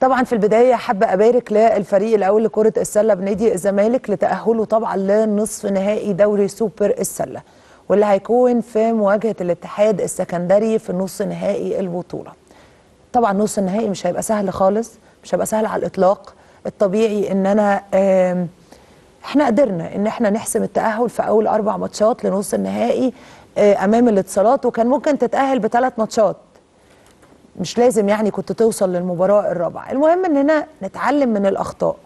طبعا في البدايه حابه ابارك للفريق الاول لكره السله بنادي الزمالك لتاهله طبعا لنصف نهائي دوري سوبر السله واللي هيكون في مواجهه الاتحاد السكندري في نص نهائي البطوله. طبعا نص النهائي مش هيبقى سهل خالص، مش هيبقى سهل على الاطلاق، الطبيعي ان انا احنا قدرنا ان احنا نحسم التاهل في اول اربع ماتشات لنص النهائي آه، امام الاتصالات وكان ممكن تتاهل بثلاث ماتشات مش لازم يعني كنت توصل للمباراه الرابعه المهم اننا نتعلم من الاخطاء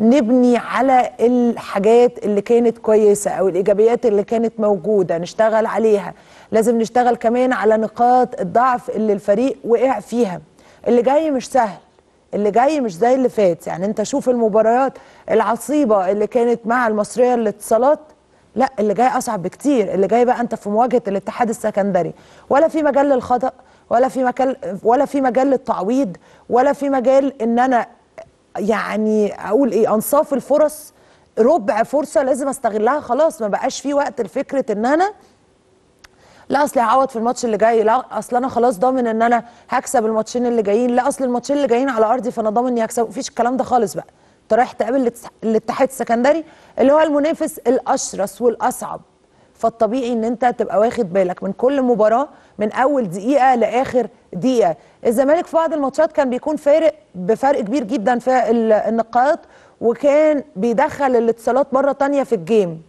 نبني على الحاجات اللي كانت كويسه او الايجابيات اللي كانت موجوده نشتغل عليها لازم نشتغل كمان على نقاط الضعف اللي الفريق وقع فيها اللي جاي مش سهل اللي جاي مش زي اللي فات يعني انت شوف المباريات العصيبه اللي كانت مع المصريه الاتصالات لا اللي جاي اصعب بكتير اللي جاي بقى انت في مواجهه الاتحاد السكندري ولا في مجال للخطا ولا في مكان ولا في مجال للتعويض ولا في مجال ان انا يعني اقول ايه انصاف الفرص ربع فرصه لازم استغلها خلاص ما بقاش في وقت لفكره ان انا لا اصل هعوض في الماتش اللي جاي لا اصل انا خلاص ضامن ان انا هكسب الماتشين اللي جايين لا اصل الماتشين اللي جايين على ارضي فانا ضامن اني هكسب مفيش الكلام ده خالص بقى انت رايح تقابل الاتحاد السكندري اللي هو المنافس الاشرس والاصعب فالطبيعي ان انت تبقى واخد بالك من كل مباراه من اول دقيقه لاخر دقيقه الزمالك في بعض الماتشات كان بيكون فارق بفرق كبير جدا في النقاط وكان بيدخل الاتصالات مره تانية في الجيم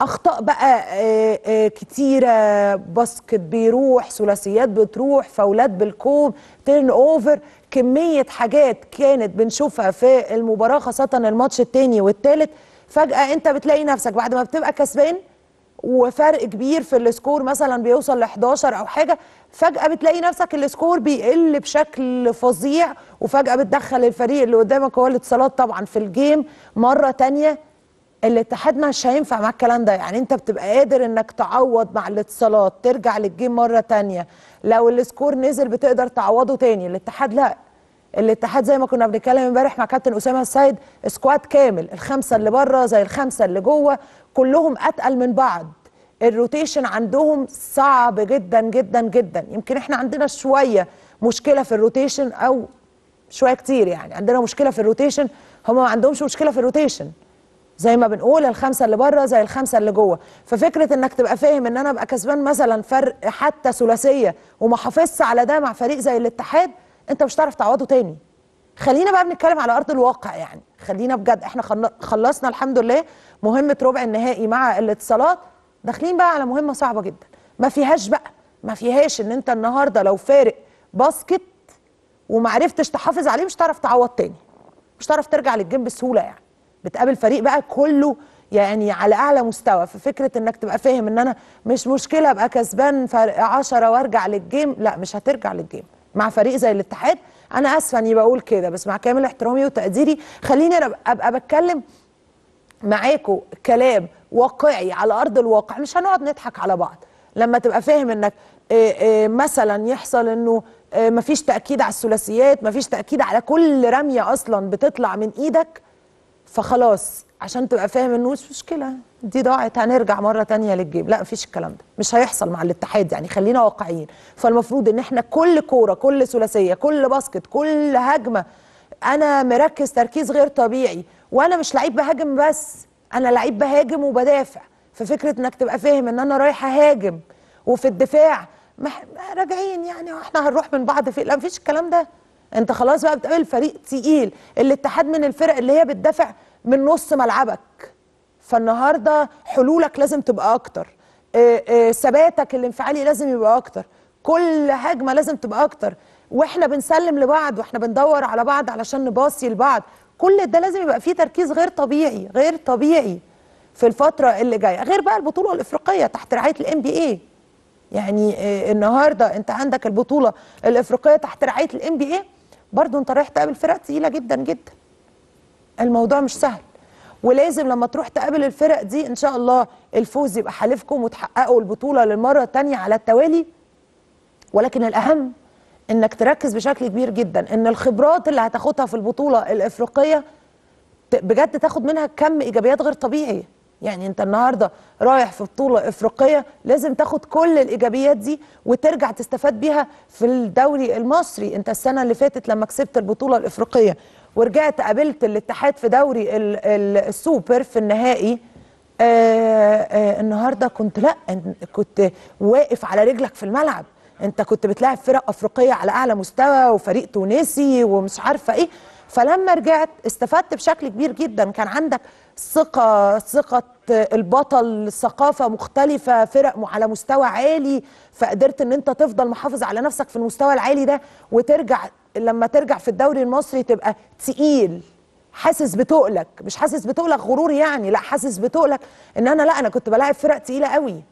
اخطاء بقى آه، آه، كتيره باسكت بيروح ثلاثيات بتروح فاولات بالكوب تيرن اوفر كميه حاجات كانت بنشوفها في المباراه خاصه الماتش الثاني والثالث فجاه انت بتلاقي نفسك بعد ما بتبقى كسبان وفرق كبير في السكور مثلا بيوصل ل 11 او حاجه فجاه بتلاقي نفسك السكور بيقل بشكل فظيع وفجاه بتدخل الفريق اللي قدامك هو الاتصالات طبعا في الجيم مره ثانيه الاتحاد مش هينفع مع الكلام ده يعني انت بتبقى قادر انك تعوض مع الاتصالات ترجع للجيم مره ثانيه لو السكور نزل بتقدر تعوضه ثاني الاتحاد لا الاتحاد زي ما كنا بنتكلم امبارح مع كابتن اسامه السيد سكواد كامل الخمسه اللي بره زي الخمسه اللي جوه كلهم اتقل من بعض الروتيشن عندهم صعب جدا جدا جدا يمكن احنا عندنا شويه مشكله في الروتيشن او شويه كتير يعني عندنا مشكله في الروتيشن هم ما عندهمش مشكله في الروتيشن زي ما بنقول الخمسه اللي بره زي الخمسه اللي جوه ففكره انك تبقى فاهم ان انا ابقى كسبان مثلا فرق حتى ثلاثيه وما حافظش على ده مع فريق زي الاتحاد انت مش هتعرف تعوضه تاني خلينا بقى بنتكلم على ارض الواقع يعني خلينا بجد احنا خلصنا الحمد لله مهمه ربع النهائي مع الاتصالات داخلين بقى على مهمه صعبه جدا ما فيهاش بقى ما فيهاش ان انت النهارده لو فارق باسكت ومعرفتش تحافظ عليه مش هتعرف تعوض تاني مش هتعرف ترجع للجيم بسهوله يعني بتقابل فريق بقى كله يعني على اعلى مستوى ففكره انك تبقى فاهم ان انا مش مشكله ابقى كسبان فرق 10 وارجع للجيم لا مش هترجع للجيم مع فريق زي الاتحاد انا اسفه اني بقول كده بس مع كامل احترامي وتقديري خليني ابقى بتكلم معاكم كلام واقعي على ارض الواقع مش هنقعد نضحك على بعض لما تبقى فاهم انك آه، آه، مثلا يحصل انه آه، مفيش تاكيد على الثلاثيات مفيش تاكيد على كل رميه اصلا بتطلع من ايدك فخلاص عشان تبقى فاهم انه مش مشكله دي ضاعت هنرجع مره تانية للجيم لا مفيش الكلام ده مش هيحصل مع الاتحاد يعني خلينا واقعيين فالمفروض ان احنا كل كوره كل ثلاثيه كل باسكت كل هجمه انا مركز تركيز غير طبيعي وانا مش لعيب بهاجم بس انا لعيب بهاجم وبدافع ففكره انك تبقى فاهم ان انا رايح اهاجم وفي الدفاع ما راجعين يعني احنا هنروح من بعض في لا مفيش الكلام ده انت خلاص بقى بتقابل فريق تقيل الاتحاد من الفرق اللي هي بتدافع من نص ملعبك فالنهارده حلولك لازم تبقى اكتر ثباتك الانفعالي لازم يبقى اكتر كل هجمه لازم تبقى اكتر واحنا بنسلم لبعض واحنا بندور على بعض علشان نباصي لبعض كل ده لازم يبقى فيه تركيز غير طبيعي غير طبيعي في الفتره اللي جايه غير بقى البطوله الافريقيه تحت رعايه الام بي اي يعني آه، النهارده انت عندك البطوله الافريقيه تحت رعايه الام بي اي برضه انت رايح تقابل فرق تقيله جدا جدا الموضوع مش سهل ولازم لما تروح تقابل الفرق دي ان شاء الله الفوز يبقى حليفكم وتحققوا البطوله للمره الثانيه على التوالي ولكن الاهم انك تركز بشكل كبير جدا ان الخبرات اللي هتاخدها في البطوله الافريقيه بجد تاخد منها كم ايجابيات غير طبيعي يعني انت النهارده رايح في بطوله افريقيه لازم تاخد كل الايجابيات دي وترجع تستفاد بيها في الدوري المصري انت السنه اللي فاتت لما كسبت البطوله الافريقيه ورجعت قابلت الاتحاد في دوري السوبر في النهائي آآ آه، آآ آه، النهارده كنت لا كنت واقف على رجلك في الملعب انت كنت بتلاعب فرق افريقيه على اعلى مستوى وفريق تونسي ومش عارفه ايه فلما رجعت استفدت بشكل كبير جدا كان عندك ثقه ثقه البطل ثقافه مختلفه فرق على مستوى عالي فقدرت ان انت تفضل محافظ على نفسك في المستوى العالي ده وترجع لما ترجع في الدوري المصري تبقى تقيل حاسس بتقلك مش حاسس بتقلك غرور يعني لا حاسس بتقلك ان انا لا انا كنت بلاعب فرق تقيله قوي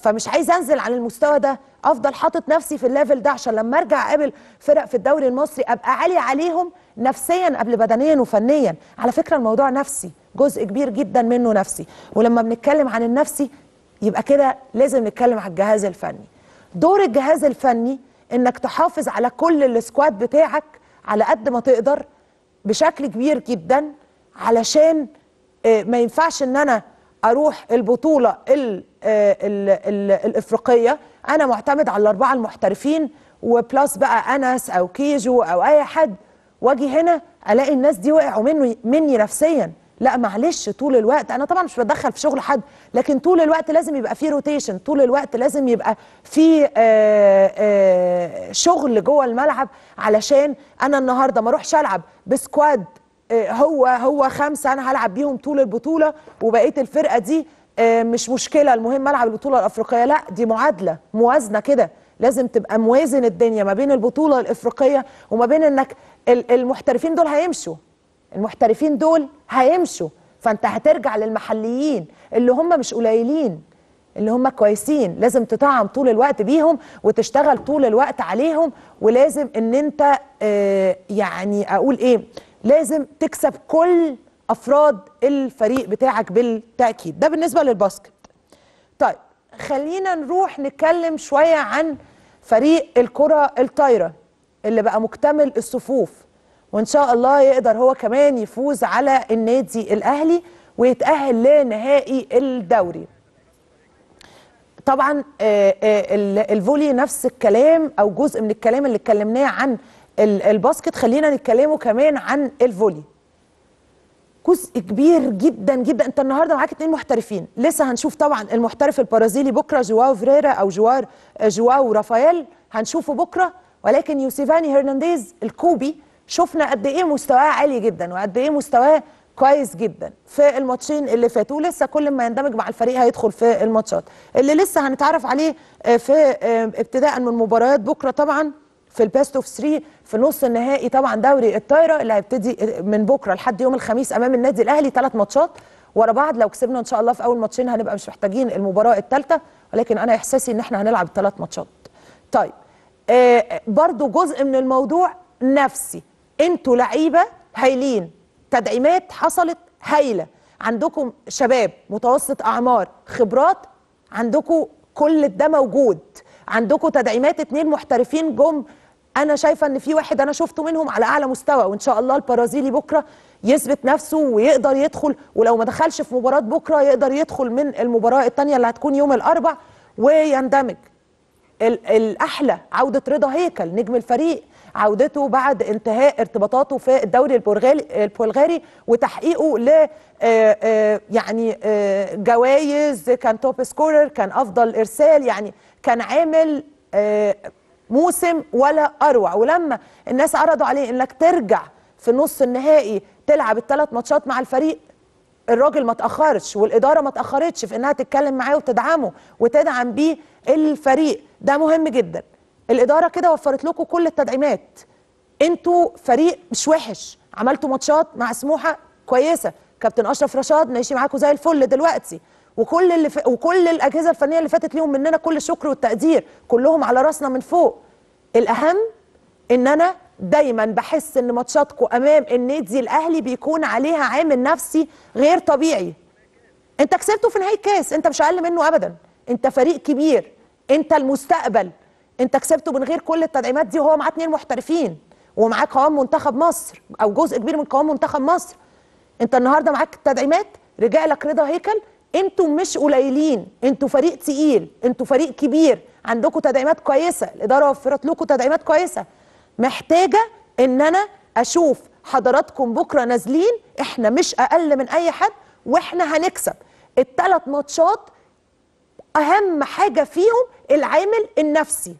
فمش عايز انزل عن المستوى ده افضل حاطط نفسي في الليفل ده عشان لما ارجع اقابل فرق في الدوري المصري ابقى عالي عليهم نفسيا قبل بدنيا وفنيا على فكره الموضوع نفسي جزء كبير جدا منه نفسي ولما بنتكلم عن النفسي يبقى كده لازم نتكلم على الجهاز الفني دور الجهاز الفني انك تحافظ على كل السكواد بتاعك على قد ما تقدر بشكل كبير جدا علشان آه، ما ينفعش ان انا اروح البطوله الـ آه، الـ الـ الافريقيه انا معتمد على الاربعه المحترفين وبلس بقى انس او كيجو او اي حد واجي هنا الاقي الناس دي وقعوا مني مني نفسيا لا معلش طول الوقت انا طبعا مش بتدخل في شغل حد لكن طول الوقت لازم يبقى في روتيشن طول الوقت لازم يبقى في آآ آه، آآ آه، شغل جوه الملعب علشان انا النهارده ما اروحش العب بسكواد آه، هو هو خمسه انا هلعب بيهم طول البطوله وبقيه الفرقه دي آه، مش مشكله المهم العب البطوله الافريقيه لا دي معادله موازنه كده لازم تبقى موازن الدنيا ما بين البطوله الافريقيه وما بين انك المحترفين دول هيمشوا المحترفين دول هيمشوا فانت هترجع للمحليين اللي هم مش قليلين اللي هم كويسين لازم تطعم طول الوقت بيهم وتشتغل طول الوقت عليهم ولازم ان انت آه، يعني اقول ايه لازم تكسب كل افراد الفريق بتاعك بالتاكيد ده بالنسبه للباسكت طيب خلينا نروح نتكلم شويه عن فريق الكره الطايره اللي بقى مكتمل الصفوف وان شاء الله يقدر هو كمان يفوز على النادي الاهلي ويتاهل لنهائي الدوري طبعا آه، آه، الفولي نفس الكلام او جزء من الكلام اللي اتكلمناه عن الباسكت خلينا نتكلموا كمان عن الفولي جزء كبير جدا جدا انت النهارده معاك اثنين محترفين لسه هنشوف طبعا المحترف البرازيلي بكره جواو فريرا او جوار جواو رافائيل هنشوفه بكره ولكن يوسيفاني هرنانديز الكوبي شفنا قد ايه مستواه عالي جدا وقد ايه مستواه كويس جدا في الماتشين اللي فاتوا لسه كل ما يندمج مع الفريق هيدخل في الماتشات اللي لسه هنتعرف عليه آه، في آه، ابتداء من مباريات بكره طبعا في البيست اوف 3 في نص النهائي طبعا دوري الطايره اللي هيبتدي من بكره لحد يوم الخميس امام النادي الاهلي ثلاث ماتشات ورا بعض لو كسبنا ان شاء الله في اول ماتشين هنبقى مش محتاجين المباراه الثالثه ولكن انا احساسي ان احنا هنلعب ثلاث ماتشات طيب آه برضو جزء من الموضوع نفسي انتوا لعيبه هايلين تدعيمات حصلت هايله عندكم شباب متوسط اعمار خبرات عندكم كل ده موجود عندكم تدعيمات اتنين محترفين جم انا شايفه ان في واحد انا شفته منهم على اعلى مستوى وان شاء الله البرازيلي بكره يثبت نفسه ويقدر يدخل ولو ما دخلش في مباراه بكره يقدر يدخل من المباراه الثانيه اللي هتكون يوم الاربع ويندمج الاحلى عوده رضا هيكل نجم الفريق عودته بعد انتهاء ارتباطاته في الدوري البلغاري وتحقيقه ل آه، آه، يعني آه، جوائز كان توب سكورر كان افضل ارسال يعني كان عامل موسم ولا اروع ولما الناس عرضوا عليه انك ترجع في نص النهائي تلعب الثلاث ماتشات مع الفريق الراجل ما تاخرش والاداره ما تاخرتش في انها تتكلم معاه وتدعمه وتدعم بيه الفريق ده مهم جدا الاداره كده وفرت لكم كل التدعيمات انتوا فريق مش وحش عملتوا ماتشات مع سموحه كويسه كابتن اشرف رشاد ماشي معاكم زي الفل دلوقتي وكل اللي ف... وكل الاجهزه الفنيه اللي فاتت ليهم مننا كل الشكر والتقدير كلهم على راسنا من فوق الاهم ان انا دايما بحس ان ماتشاتكم امام النادي الاهلي بيكون عليها عامل نفسي غير طبيعي انت كسبته في نهايه كاس انت مش اقل منه ابدا انت فريق كبير انت المستقبل انت كسبته من غير كل التدعيمات دي وهو معاه اتنين محترفين ومعاه قوام منتخب مصر او جزء كبير من قوام منتخب مصر انت النهارده معاك التدعيمات رجع لك رضا هيكل انتوا مش قليلين انتوا فريق تقيل انتوا فريق كبير عندكم تدعيمات كويسه الاداره وفرت لكم تدعيمات كويسه محتاجه ان انا اشوف حضراتكم بكره نازلين احنا مش اقل من اي حد واحنا هنكسب الثلاث ماتشات اهم حاجه فيهم العامل النفسي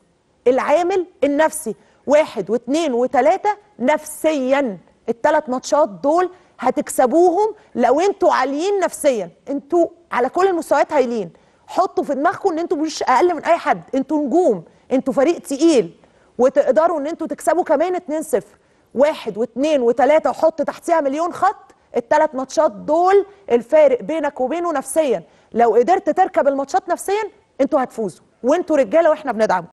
العامل النفسي واحد واثنين وثلاثه نفسيا الثلاث ماتشات دول هتكسبوهم لو انتوا عاليين نفسيا انتوا على كل المستويات هايلين حطوا في دماغكم ان انتوا مش اقل من اي حد انتوا نجوم انتوا فريق تقيل وتقدروا ان انتوا تكسبوا كمان 2 0 واحد واثنين وثلاثه وحط تحتيها مليون خط الثلاث ماتشات دول الفارق بينك وبينه نفسيا لو قدرت تركب الماتشات نفسيا انتوا هتفوزوا وانتوا رجاله واحنا بندعمكم